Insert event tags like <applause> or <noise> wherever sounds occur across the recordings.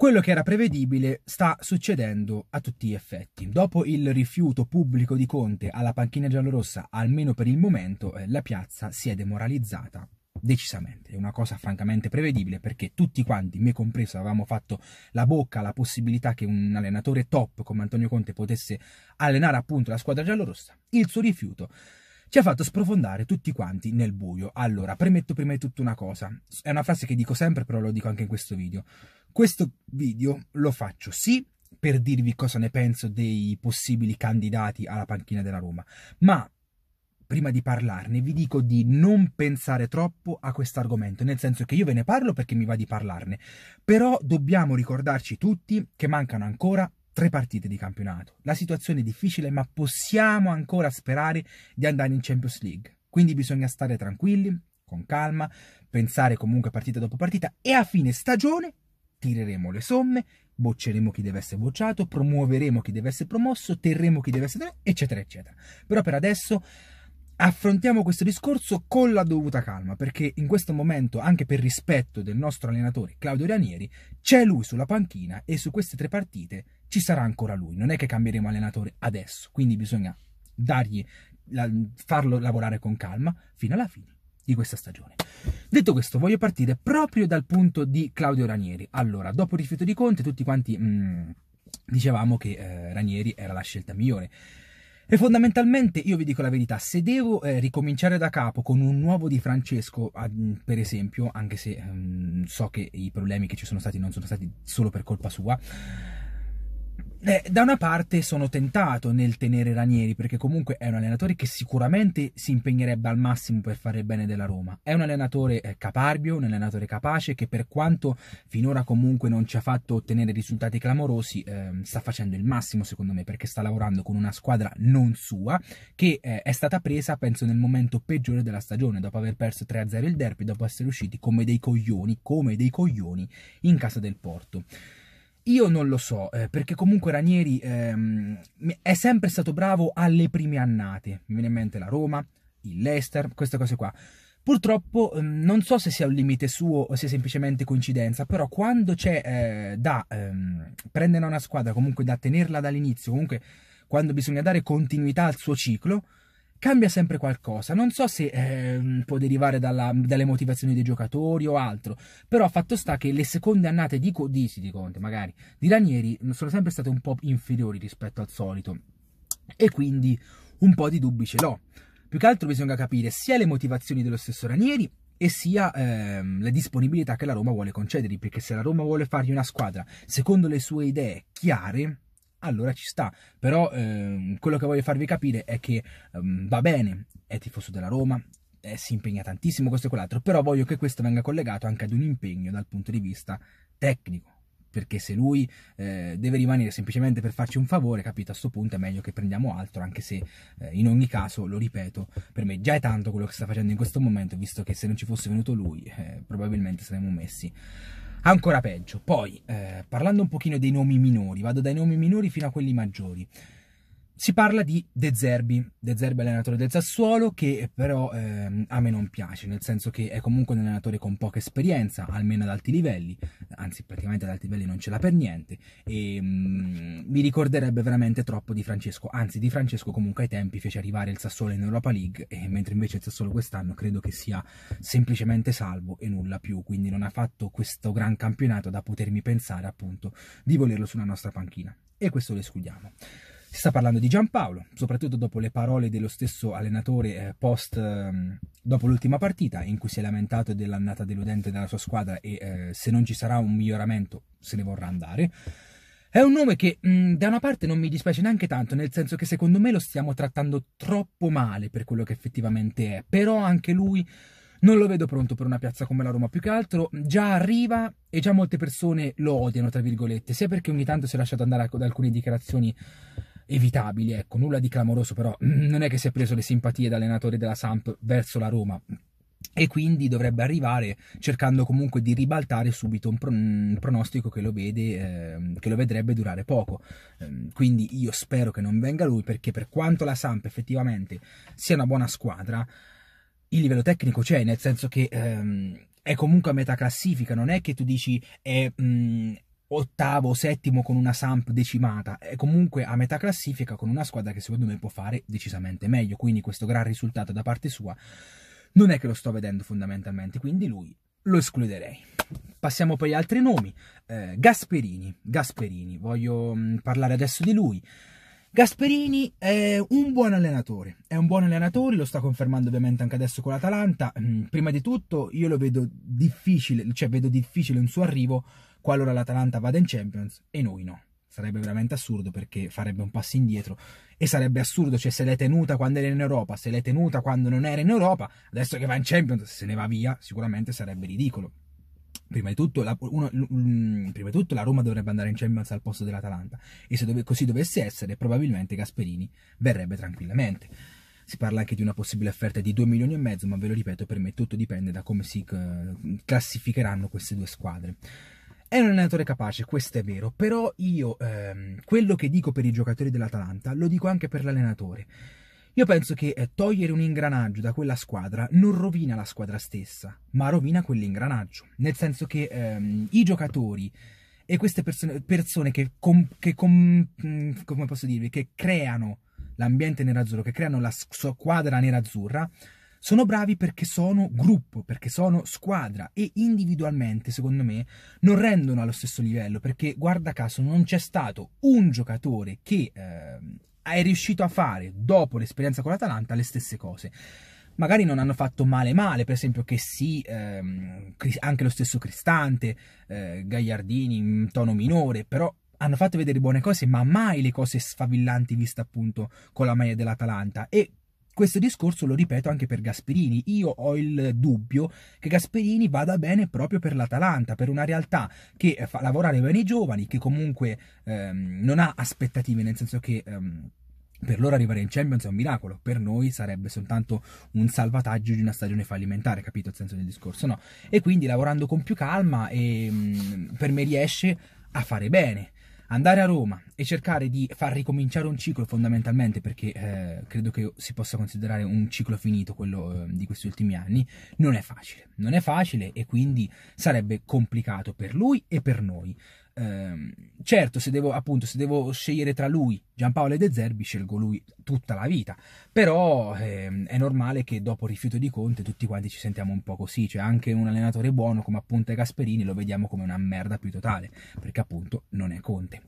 Quello che era prevedibile sta succedendo a tutti gli effetti. Dopo il rifiuto pubblico di Conte alla panchina giallorossa, almeno per il momento, eh, la piazza si è demoralizzata decisamente. È una cosa francamente prevedibile perché tutti quanti, me compreso, avevamo fatto la bocca alla possibilità che un allenatore top come Antonio Conte potesse allenare appunto la squadra giallorossa. Il suo rifiuto ci ha fatto sprofondare tutti quanti nel buio. Allora, premetto prima di tutto una cosa. È una frase che dico sempre, però lo dico anche in questo video. Questo video lo faccio sì per dirvi cosa ne penso dei possibili candidati alla panchina della Roma, ma prima di parlarne vi dico di non pensare troppo a quest'argomento, nel senso che io ve ne parlo perché mi va di parlarne, però dobbiamo ricordarci tutti che mancano ancora tre partite di campionato. La situazione è difficile, ma possiamo ancora sperare di andare in Champions League. Quindi bisogna stare tranquilli, con calma, pensare comunque partita dopo partita e a fine stagione tireremo le somme, bocceremo chi deve essere bocciato, promuoveremo chi deve essere promosso, terremo chi deve essere, eccetera, eccetera. Però per adesso affrontiamo questo discorso con la dovuta calma, perché in questo momento, anche per rispetto del nostro allenatore Claudio Ranieri, c'è lui sulla panchina e su queste tre partite ci sarà ancora lui. Non è che cambieremo allenatore adesso, quindi bisogna dargli, farlo lavorare con calma fino alla fine di questa stagione. Detto questo, voglio partire proprio dal punto di Claudio Ranieri. Allora, dopo il rifiuto di Conte, tutti quanti mh, mm, dicevamo che eh, Ranieri era la scelta migliore. E fondamentalmente io vi dico la verità, se devo eh, ricominciare da capo con un nuovo di Francesco, ad, per esempio, anche se um, so che i problemi che ci sono stati non sono stati solo per colpa sua, Beh, da una parte sono tentato nel tenere Ranieri, perché comunque è un allenatore che sicuramente si impegnerebbe al massimo per fare il bene della Roma. È un allenatore eh, caparbio, un allenatore capace che per quanto finora comunque non ci ha fatto ottenere risultati clamorosi, eh, sta facendo il massimo secondo me, perché sta lavorando con una squadra non sua, che eh, è stata presa penso nel momento peggiore della stagione, dopo aver perso 3-0 il derby, dopo essere usciti come dei coglioni, come dei coglioni in casa del Porto. Io non lo so, eh, perché comunque Ranieri ehm, è sempre stato bravo alle prime annate. Mi viene in mente la Roma, il Leicester, queste cose qua. Purtroppo ehm, non so se sia un limite suo o se semplicemente coincidenza, però quando c'è eh, da ehm, prendere una squadra, comunque da tenerla dall'inizio, comunque quando bisogna dare continuità al suo ciclo, cambia sempre qualcosa. Non so se eh, può derivare dalla, dalle motivazioni dei giocatori o altro, però fatto sta che le seconde annate di, di, di Conte, magari, di Ranieri, sono sempre state un po' inferiori rispetto al solito. E quindi un po' di dubbi ce l'ho. Più che altro bisogna capire sia le motivazioni dello stesso Ranieri e sia ehm, la disponibilità che la Roma vuole concedergli, perché se la Roma vuole fargli una squadra secondo le sue idee chiare, allora ci sta. Però ehm, quello che voglio farvi capire è che ehm, va bene, è tifoso della Roma, eh, si impegna tantissimo, questo e quell'altro, però voglio che questo venga collegato anche ad un impegno dal punto di vista tecnico. Perché se lui eh, deve rimanere semplicemente per farci un favore, capito, a questo punto è meglio che prendiamo altro, anche se eh, in ogni caso, lo ripeto, per me già è tanto quello che sta facendo in questo momento, visto che se non ci fosse venuto lui, eh, probabilmente saremmo messi ancora peggio. Poi, eh, parlando un pochino dei nomi minori, vado dai nomi minori fino a quelli maggiori. Si parla di De Zerbi, De Zerbi è allenatore del Sassuolo che però eh, a me non piace, nel senso che è comunque un allenatore con poca esperienza, almeno ad alti livelli, anzi praticamente ad alti livelli non ce l'ha per niente e mm, mi ricorderebbe veramente troppo di Francesco, anzi di Francesco comunque ai tempi fece arrivare il Sassuolo in Europa League e mentre invece il Sassuolo quest'anno credo che sia semplicemente salvo e nulla più, quindi non ha fatto questo gran campionato da potermi pensare appunto di volerlo sulla nostra panchina e questo lo escludiamo. Si sta parlando di Giampaolo, soprattutto dopo le parole dello stesso allenatore eh, post eh, dopo l'ultima partita in cui si è lamentato dell'annata deludente della sua squadra e eh, se non ci sarà un miglioramento se ne vorrà andare. È un nome che mh, mm, da una parte non mi dispiace neanche tanto, nel senso che secondo me lo stiamo trattando troppo male per quello che effettivamente è, però anche lui non lo vedo pronto per una piazza come la Roma, più che altro già arriva e già molte persone lo odiano, tra virgolette, sia perché ogni tanto si è lasciato andare ad alcune dichiarazioni evitabili, ecco, nulla di clamoroso, però <clears throat> non è che si è preso le simpatie da allenatore della Samp verso la Roma e quindi dovrebbe arrivare cercando comunque di ribaltare subito un pronostico che lo, vede, eh, che lo vedrebbe durare poco. Ehm, quindi io spero che non venga lui perché per quanto la Samp effettivamente sia una buona squadra, il livello tecnico c'è, nel senso che ehm, è comunque a metà classifica, non è che tu dici è, mh, ottavo, settimo con una Samp decimata, è comunque a metà classifica con una squadra che secondo me può fare decisamente meglio, quindi questo gran risultato da parte sua non è che lo sto vedendo fondamentalmente, quindi lui lo escluderei. Passiamo poi agli altri nomi. Eh, Gasperini, Gasperini, voglio mh, mm, parlare adesso di lui. Gasperini è un buon allenatore, è un buon allenatore, lo sta confermando ovviamente anche adesso con l'Atalanta. Mm, prima di tutto io lo vedo difficile, cioè vedo difficile un suo arrivo qualora l'Atalanta vada in Champions e noi no. Sarebbe veramente assurdo perché farebbe un passo indietro e sarebbe assurdo, cioè se l'è tenuta quando era in Europa, se l'è tenuta quando non era in Europa, adesso che va in Champions se ne va via sicuramente sarebbe ridicolo. Prima di, tutto, la, uno, mm, prima di tutto la, Roma dovrebbe andare in Champions al posto dell'Atalanta e se dove, così dovesse essere probabilmente Gasperini verrebbe tranquillamente. Si parla anche di una possibile offerta di 2 milioni e mezzo, ma ve lo ripeto, per me tutto dipende da come si eh, classificheranno queste due squadre. È un allenatore capace, questo è vero, però io ehm, quello che dico per i giocatori dell'Atalanta lo dico anche per l'allenatore. Io penso che eh, togliere un ingranaggio da quella squadra non rovina la squadra stessa, ma rovina quell'ingranaggio. Nel senso che ehm, i giocatori e queste persone, persone che, com, che, com, come posso dirvi, che creano l'ambiente nerazzurro, che creano la squadra nerazzurra, sono bravi perché sono gruppo, perché sono squadra e individualmente, secondo me, non rendono allo stesso livello perché, guarda caso, non c'è stato un giocatore che eh, è riuscito a fare, dopo l'esperienza con l'Atalanta, le stesse cose magari non hanno fatto male male, per esempio che sì, ehm, anche lo stesso Cristante, eh, Gagliardini in tono minore, però hanno fatto vedere buone cose, ma mai le cose sfavillanti viste appunto con la maglia dell'Atalanta e questo discorso lo ripeto anche per Gasperini. Io ho il dubbio che Gasperini vada bene proprio per l'Atalanta, per una realtà che eh, fa lavorare bene i giovani, che comunque ehm, non ha aspettative, nel senso che. Ehm, per loro arrivare in Champions è un miracolo, per noi sarebbe soltanto un salvataggio di una stagione fallimentare, capito il senso del discorso? No. E quindi lavorando con più calma e, ehm, per me riesce a fare bene andare a Roma e cercare di far ricominciare un ciclo fondamentalmente perché eh, credo che si possa considerare un ciclo finito quello eh, di questi ultimi anni non è facile non è facile e quindi sarebbe complicato per lui e per noi Ehm, certo, se devo, appunto, se devo scegliere tra lui, Giampaolo e De Zerbi, scelgo lui tutta la vita. Però ehm, è normale che dopo il rifiuto di Conte tutti quanti ci sentiamo un po' così. Cioè, anche un allenatore buono come appunto Gasperini lo vediamo come una merda più totale, perché appunto non è Conte.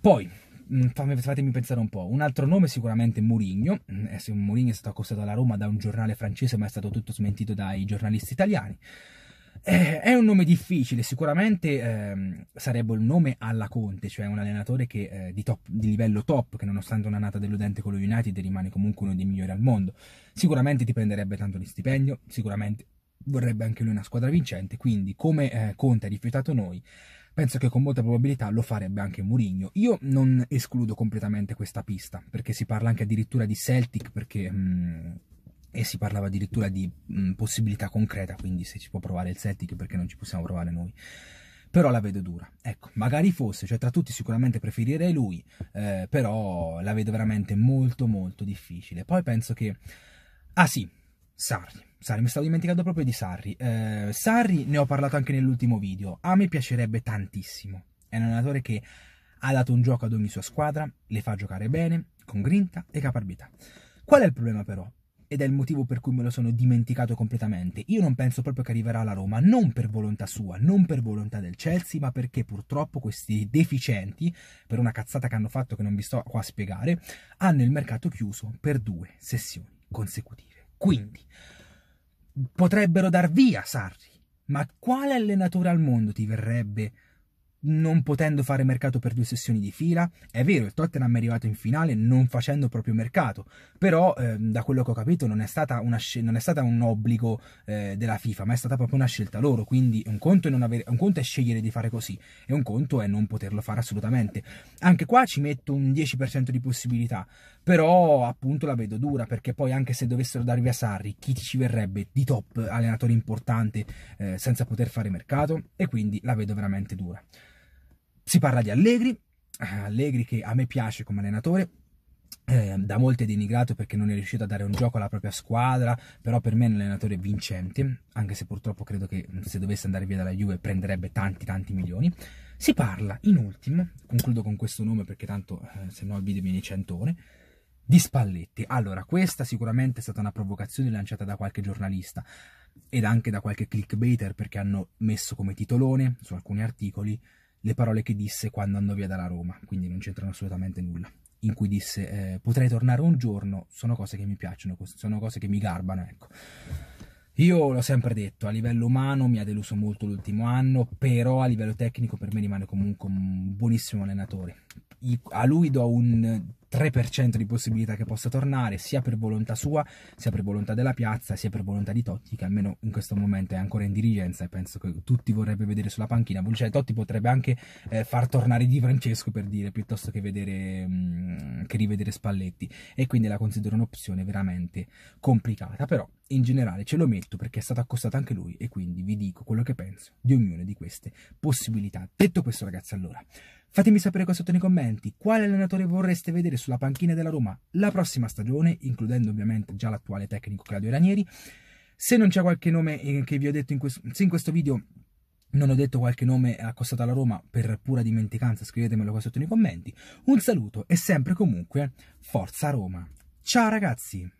Poi, mm, fatemi pensare un po'. Un altro nome sicuramente Mourinho. Mm, eh, Mourinho è stato accostato alla Roma da un giornale francese, ma è stato tutto smentito dai giornalisti italiani. Eh, è un nome difficile, sicuramente ehm, sarebbe il nome alla Conte, cioè un allenatore che, eh, di, top, di, livello top, che nonostante una nata deludente con lo United rimane comunque uno dei migliori al mondo. Sicuramente ti prenderebbe tanto di stipendio, sicuramente vorrebbe anche lui una squadra vincente, quindi come eh, Conte ha rifiutato noi, penso che con molta probabilità lo farebbe anche Mourinho. Io non escludo completamente questa pista, perché si parla anche addirittura di Celtic, perché... Mh, mm, e si parlava addirittura di mh, possibilità concreta, quindi se ci può provare il Celtic perché non ci possiamo provare noi. Però la vedo dura, ecco, magari fosse, cioè tra tutti sicuramente preferirei lui, eh, però la vedo veramente molto molto difficile. Poi penso che... Ah sì, Sarri. Sarri, mi stavo dimenticando proprio di Sarri. Eh, Sarri ne ho parlato anche nell'ultimo video, a me piacerebbe tantissimo. È un allenatore che ha dato un gioco ad ogni sua squadra, le fa giocare bene, con grinta e caparbietà. Qual è il problema però? ed è il motivo per cui me lo sono dimenticato completamente. Io non penso proprio che arriverà alla Roma, non per volontà sua, non per volontà del Chelsea, ma perché purtroppo questi deficienti, per una cazzata che hanno fatto che non vi sto qua a spiegare, hanno il mercato chiuso per due sessioni consecutive. Quindi potrebbero dar via Sarri, ma quale allenatore al mondo ti verrebbe? non potendo fare mercato per due sessioni di fila. È vero, il Tottenham è arrivato in finale non facendo proprio mercato, però eh, da quello che ho capito non è stata, sc- non è stata un obbligo eh, della FIFA, ma è stata proprio una scelta loro, quindi un conto, avere- un conto, è scegliere di fare così e un conto è non poterlo fare assolutamente. Anche qua ci metto un 10% di possibilità, però appunto la vedo dura perché poi anche se dovessero darvi a Sarri, chi ci verrebbe di top allenatore importante eh, senza poter fare mercato e quindi la vedo veramente dura. Si parla di Allegri, eh, Allegri che a me piace come allenatore, eh, da molti è denigrato perché non è riuscito a dare un gioco alla propria squadra, però per me è un allenatore vincente, anche se purtroppo credo che se dovesse andare via dalla Juve prenderebbe tanti tanti milioni. Si parla in ultimo, concludo con questo nome perché tanto eh, se no il video viene centone, di Spalletti. Allora, questa sicuramente è stata una provocazione lanciata da qualche giornalista ed anche da qualche clickbaiter perché hanno messo come titolone su alcuni articoli le parole che disse quando andò via dalla Roma, quindi non c'entrano assolutamente nulla. In cui disse: eh, Potrei tornare un giorno, sono cose che mi piacciono, sono cose che mi garbano. Ecco. Io l'ho sempre detto, a livello umano mi ha deluso molto l'ultimo anno, però a livello tecnico per me rimane comunque un buonissimo allenatore a lui do un 3% di possibilità che possa tornare, sia per volontà sua, sia per volontà della piazza, sia per volontà di Totti, che almeno in questo momento è ancora in dirigenza e penso che tutti vorrebbe vedere sulla panchina. Cioè, Totti potrebbe anche eh, far tornare Di Francesco per dire, piuttosto che, vedere, mh, mm, che rivedere Spalletti. E quindi la considero un'opzione veramente complicata, però in generale ce lo metto perché è stato accostato anche lui e quindi vi dico quello che penso di ognuna di queste possibilità. Detto questo ragazzi, allora, Fatemi sapere qua sotto nei commenti quale allenatore vorreste vedere sulla panchina della Roma la prossima stagione, includendo ovviamente già l'attuale tecnico Claudio Ranieri. Se non c'è qualche nome eh, che vi ho detto in questo, se in questo video non ho detto qualche nome accostato alla Roma per pura dimenticanza, scrivetemelo qua sotto nei commenti. Un saluto e sempre comunque Forza Roma. Ciao ragazzi!